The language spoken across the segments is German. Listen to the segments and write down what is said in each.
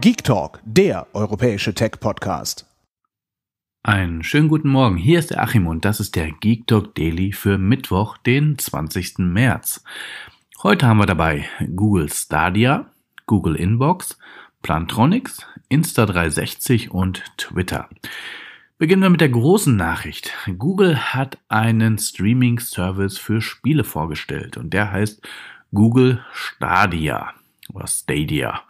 Geek Talk, der europäische Tech-Podcast. Einen schönen guten Morgen, hier ist der Achim und das ist der Geek Talk Daily für Mittwoch, den 20. März. Heute haben wir dabei Google Stadia, Google Inbox, Plantronics, Insta360 und Twitter. Beginnen wir mit der großen Nachricht. Google hat einen Streaming-Service für Spiele vorgestellt und der heißt Google Stadia oder Stadia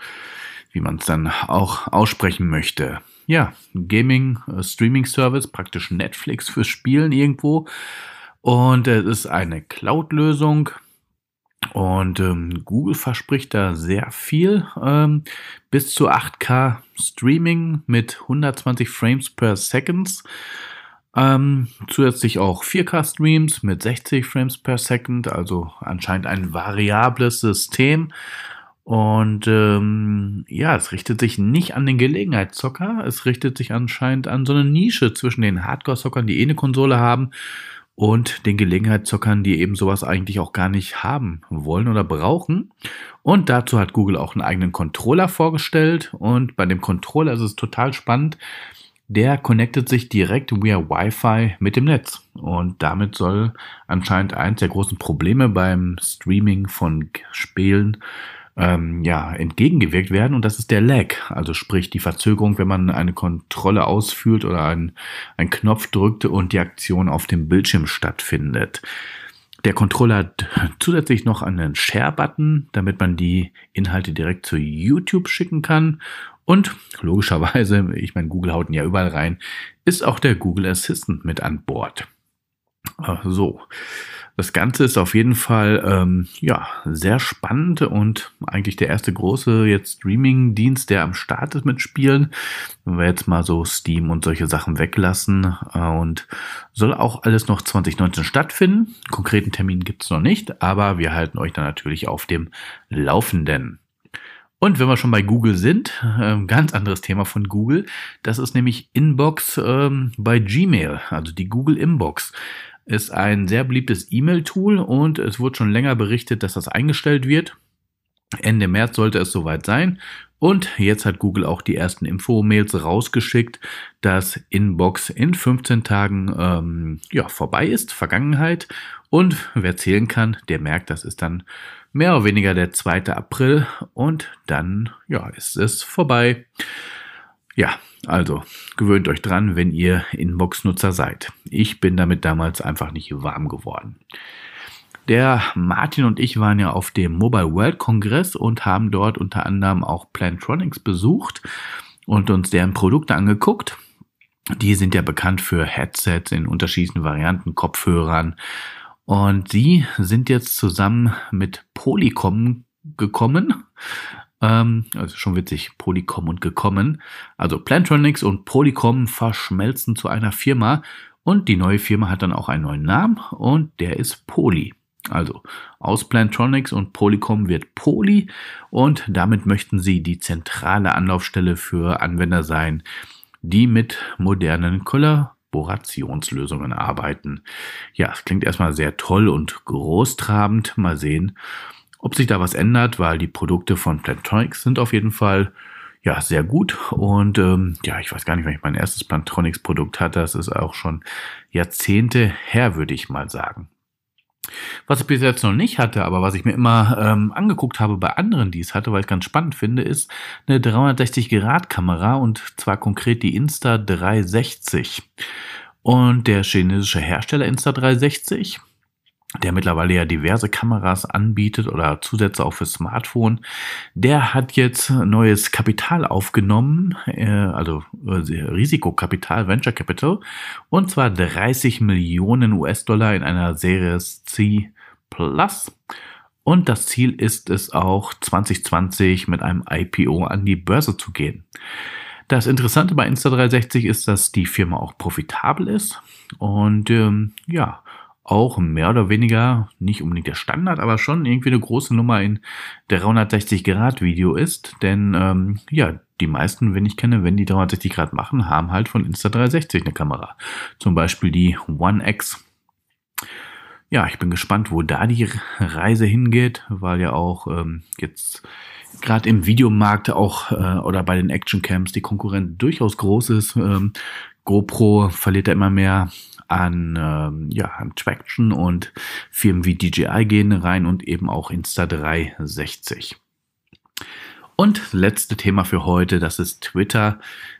wie man es dann auch aussprechen möchte. Ja, Gaming äh, Streaming Service, praktisch Netflix fürs Spielen irgendwo. Und äh, es ist eine Cloud-Lösung. Und ähm, Google verspricht da sehr viel. Ähm, bis zu 8K Streaming mit 120 Frames per Second. Ähm, zusätzlich auch 4K Streams mit 60 Frames per Second. Also anscheinend ein variables System. Und ähm, ja, es richtet sich nicht an den Gelegenheitszocker, es richtet sich anscheinend an so eine Nische zwischen den Hardcore-Zockern, die eh eine Konsole haben, und den Gelegenheitszockern, die eben sowas eigentlich auch gar nicht haben wollen oder brauchen. Und dazu hat Google auch einen eigenen Controller vorgestellt. Und bei dem Controller ist es total spannend. Der connectet sich direkt via Wi-Fi mit dem Netz. Und damit soll anscheinend eins der großen Probleme beim Streaming von Spielen ähm, ja, entgegengewirkt werden. Und das ist der Lag, also sprich die Verzögerung, wenn man eine Kontrolle ausführt oder einen, einen Knopf drückt und die Aktion auf dem Bildschirm stattfindet. Der Controller hat zusätzlich noch einen Share-Button, damit man die Inhalte direkt zu YouTube schicken kann. Und logischerweise, ich meine, Google hauten ja überall rein, ist auch der Google Assistant mit an Bord. Äh, so, das Ganze ist auf jeden Fall ähm, ja, sehr spannend und eigentlich der erste große jetzt Streaming-Dienst, der am Start ist mit Spielen. Wenn wir jetzt mal so Steam und solche Sachen weglassen äh, und soll auch alles noch 2019 stattfinden. Konkreten Termin gibt's noch nicht, aber wir halten euch dann natürlich auf dem Laufenden. Und wenn wir schon bei Google sind, äh, ganz anderes Thema von Google, das ist nämlich Inbox ähm, bei Gmail, also die Google Inbox ist ein sehr beliebtes E-Mail-Tool und es wurde schon länger berichtet, dass das eingestellt wird. Ende März sollte es soweit sein. Und jetzt hat Google auch die ersten Info-Mails rausgeschickt, dass Inbox in 15 Tagen ähm, ja, vorbei ist, Vergangenheit. Und wer zählen kann, der merkt, das ist dann mehr oder weniger der 2. April und dann ja, ist es vorbei. Ja, also gewöhnt euch dran, wenn ihr Inbox-Nutzer seid. Ich bin damit damals einfach nicht warm geworden. Der Martin und ich waren ja auf dem Mobile World Kongress und haben dort unter anderem auch Plantronics besucht und uns deren Produkte angeguckt. Die sind ja bekannt für Headsets in unterschiedlichen Varianten, Kopfhörern. Und sie sind jetzt zusammen mit Polycom gekommen ähm, also schon witzig, Polycom und gekommen. Also Plantronics und Polycom verschmelzen zu einer Firma und die neue Firma hat dann auch einen neuen Namen und der ist Poly. Also aus Plantronics und Polycom wird Poly und damit möchten sie die zentrale Anlaufstelle für Anwender sein, die mit modernen Kollaborationslösungen arbeiten. Ja, es klingt erstmal sehr toll und großtrabend. Mal sehen, ob sich da was ändert, weil die Produkte von Plantronics sind auf jeden Fall ja, sehr gut. Und ähm, ja, ich weiß gar nicht, wenn ich mein erstes Plantronics-Produkt hatte. Das ist auch schon Jahrzehnte her, würde ich mal sagen. Was ich bis jetzt noch nicht hatte, aber was ich mir immer ähm, angeguckt habe bei anderen, die es hatte, weil ich ganz spannend finde, ist eine 360-Grad-Kamera und zwar konkret die Insta360. Und der chinesische Hersteller Insta360, der mittlerweile ja diverse Kameras anbietet oder Zusätze auch für Smartphone, der hat jetzt neues Kapital aufgenommen, äh, also äh, Risikokapital, Venture Capital, und zwar 30 Millionen US-Dollar in einer Serie C Plus. Und das Ziel ist es auch, 2020 mit einem IPO an die Börse zu gehen. Das Interessante bei Insta360 ist, dass die Firma auch profitabel ist. Und ähm, ja, auch mehr oder weniger, nicht unbedingt der Standard, aber schon irgendwie eine große Nummer in 360-Grad-Video ist. Denn ähm, ja, die meisten, wenn ich kenne, wenn die 360 Grad machen, haben halt von Insta360 eine Kamera. Zum Beispiel die One X. Ja, ich bin gespannt, wo da die Reise hingeht, weil ja auch ähm, jetzt gerade im Videomarkt auch äh, oder bei den Actioncams die Konkurrenz durchaus groß ist. Ähm, GoPro verliert da immer mehr an, ähm, ja, an Traction und Firmen wie DJI gehen rein und eben auch Insta360. Und letzte Thema für heute, das ist Twitter.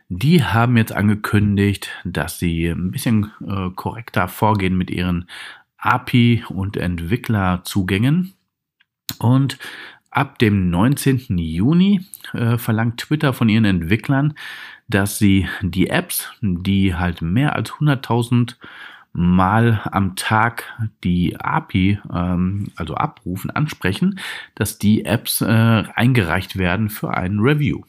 Die haben jetzt angekündigt, dass sie ein bisschen äh, korrekter vorgehen mit ihren API und Entwicklerzugängen. Und Ab dem 19. Juni äh, verlangt Twitter von ihren Entwicklern, dass sie die Apps, die halt mehr als 100.000 Mal am Tag die API, ähm, also abrufen, ansprechen, dass die Apps äh, eingereicht werden für ein Review.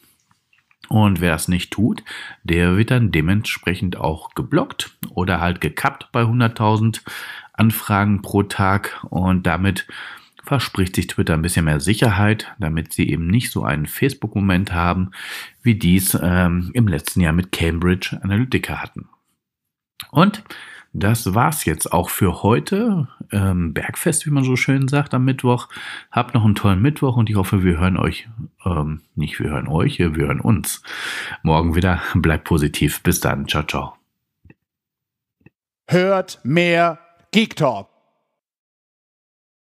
Und wer das nicht tut, der wird dann dementsprechend auch geblockt oder halt gekappt bei 100.000 Anfragen pro Tag und damit verspricht sich Twitter ein bisschen mehr Sicherheit, damit sie eben nicht so einen Facebook-Moment haben, wie dies ähm, im letzten Jahr mit Cambridge Analytica hatten. Und das war's jetzt auch für heute. Ähm, Bergfest, wie man so schön sagt, am Mittwoch. Habt noch einen tollen Mittwoch und ich hoffe, wir hören euch, ähm, nicht wir hören euch, äh, wir hören uns morgen wieder. Bleibt positiv. Bis dann. Ciao, ciao. Hört mehr Geek Talk.